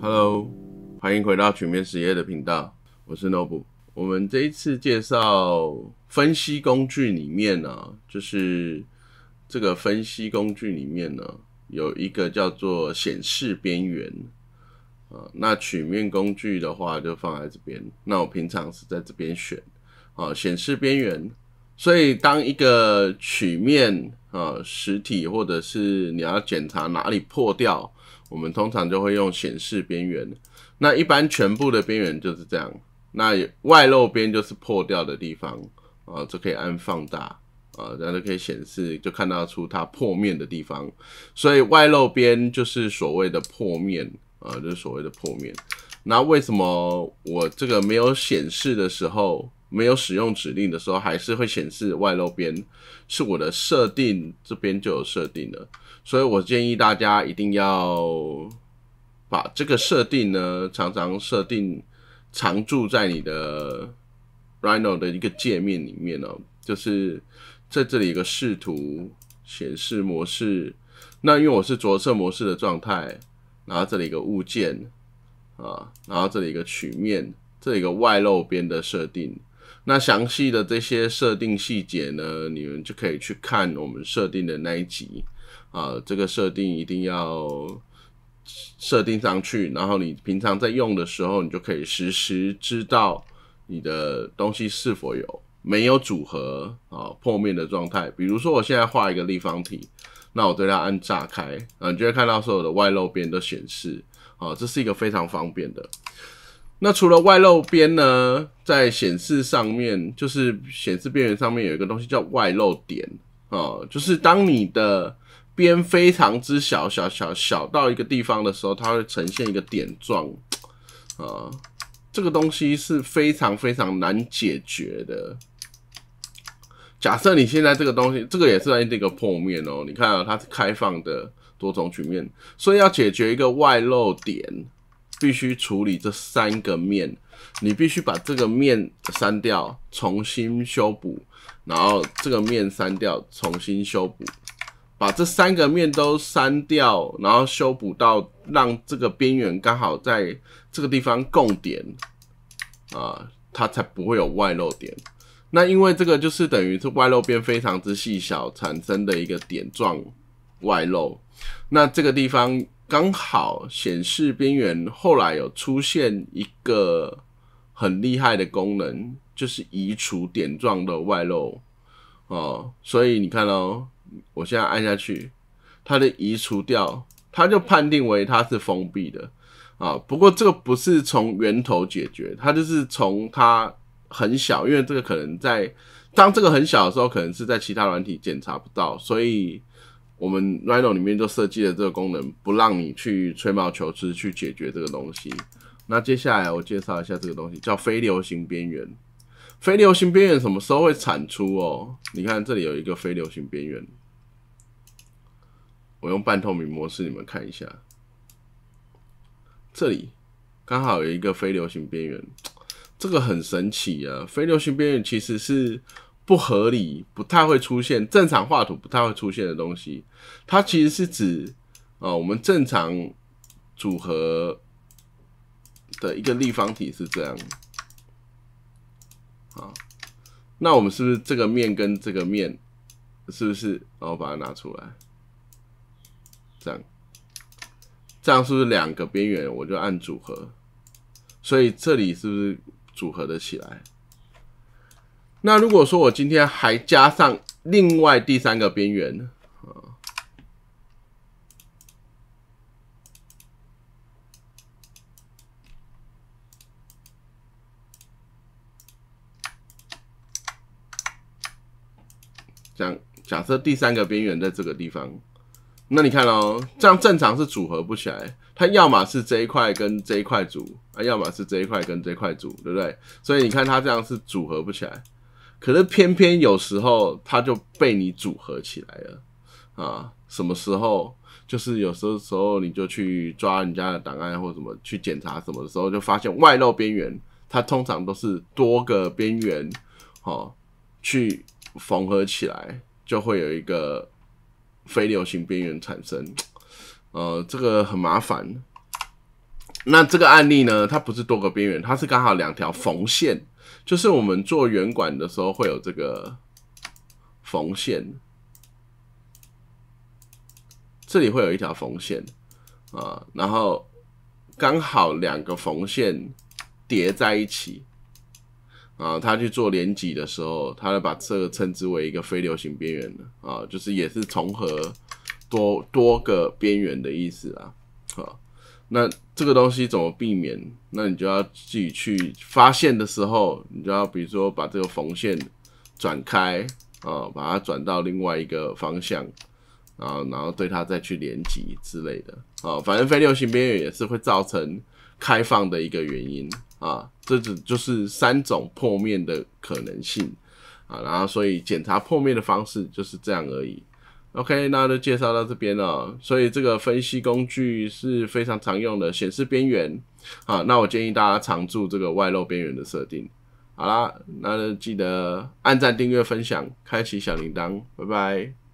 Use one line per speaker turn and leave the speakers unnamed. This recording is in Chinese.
Hello，欢迎回到曲面实业的频道，我是 n o o e 我们这一次介绍分析工具里面呢，就是这个分析工具里面呢，有一个叫做显示边缘啊。那曲面工具的话就放在这边，那我平常是在这边选啊，显示边缘。所以，当一个曲面、啊实体，或者是你要检查哪里破掉，我们通常就会用显示边缘。那一般全部的边缘就是这样，那外露边就是破掉的地方，啊，就可以按放大，啊，这样就可以显示，就看到出它破面的地方。所以外露边就是所谓的破面，啊，就是所谓的破面。那为什么我这个没有显示的时候？没有使用指令的时候，还是会显示外露边，是我的设定这边就有设定了，所以我建议大家一定要把这个设定呢常常设定常驻在你的 Rhino 的一个界面里面哦，就是在这里一个视图显示模式，那因为我是着色模式的状态，然后这里一个物件啊，然后这里一个曲面，这里一个外露边的设定。那详细的这些设定细节呢，你们就可以去看我们设定的那一集啊。这个设定一定要设定上去，然后你平常在用的时候，你就可以实时知道你的东西是否有没有组合啊破灭的状态。比如说，我现在画一个立方体，那我对它按炸开啊，你就会看到所有的外露边都显示啊，这是一个非常方便的。那除了外露边呢，在显示上面，就是显示边缘上面有一个东西叫外露点啊，就是当你的边非常之小小小小到一个地方的时候，它会呈现一个点状啊，这个东西是非常非常难解决的。假设你现在这个东西，这个也是在一个破面哦，你看它是开放的多种局面，所以要解决一个外露点。必须处理这三个面，你必须把这个面删掉，重新修补，然后这个面删掉，重新修补，把这三个面都删掉，然后修补到让这个边缘刚好在这个地方共点啊，它才不会有外漏点。那因为这个就是等于是外漏边非常之细小产生的一个点状外漏，那这个地方。刚好显示边缘，后来有出现一个很厉害的功能，就是移除点状的外露哦。所以你看哦，我现在按下去，它的移除掉，它就判定为它是封闭的啊。不过这个不是从源头解决，它就是从它很小，因为这个可能在当这个很小的时候，可能是在其他软体检查不到，所以。我们 Rhino 里面就设计了这个功能，不让你去吹毛求疵去解决这个东西。那接下来我介绍一下这个东西，叫非流行边缘。非流行边缘什么时候会产出哦？你看这里有一个非流行边缘，我用半透明模式，你们看一下，这里刚好有一个非流行边缘，这个很神奇啊！非流行边缘其实是。不合理不太会出现，正常画图不太会出现的东西，它其实是指，啊，我们正常组合的一个立方体是这样，啊，那我们是不是这个面跟这个面，是不是，然后把它拿出来，这样，这样是不是两个边缘我就按组合，所以这里是不是组合的起来？那如果说我今天还加上另外第三个边缘啊，假假设第三个边缘在这个地方，那你看哦，这样正常是组合不起来，它要么是这一块跟这一块组啊，要么是这一块跟这一块组，对不对？所以你看它这样是组合不起来。可是偏偏有时候它就被你组合起来了啊！什么时候就是有时候时候你就去抓人家的档案或什么去检查，什么时候就发现外露边缘，它通常都是多个边缘，哦，去缝合起来，就会有一个非流行边缘产生。呃，这个很麻烦。那这个案例呢，它不是多个边缘，它是刚好两条缝线。就是我们做圆管的时候会有这个缝线，这里会有一条缝线啊，然后刚好两个缝线叠在一起啊，它去做连结的时候，它把这个称之为一个非流行边缘的啊，就是也是重合多多个边缘的意思啊，好。那这个东西怎么避免？那你就要自己去发现的时候，你就要比如说把这个缝线转开啊，把它转到另外一个方向啊，然后对它再去连集之类的啊。反正非六型边缘也是会造成开放的一个原因啊。这只就是三种破面的可能性啊。然后所以检查破面的方式就是这样而已。OK，那都介绍到这边了，所以这个分析工具是非常常用的，显示边缘好，那我建议大家常驻这个外露边缘的设定。好啦，那就记得按赞、订阅、分享、开启小铃铛，拜拜。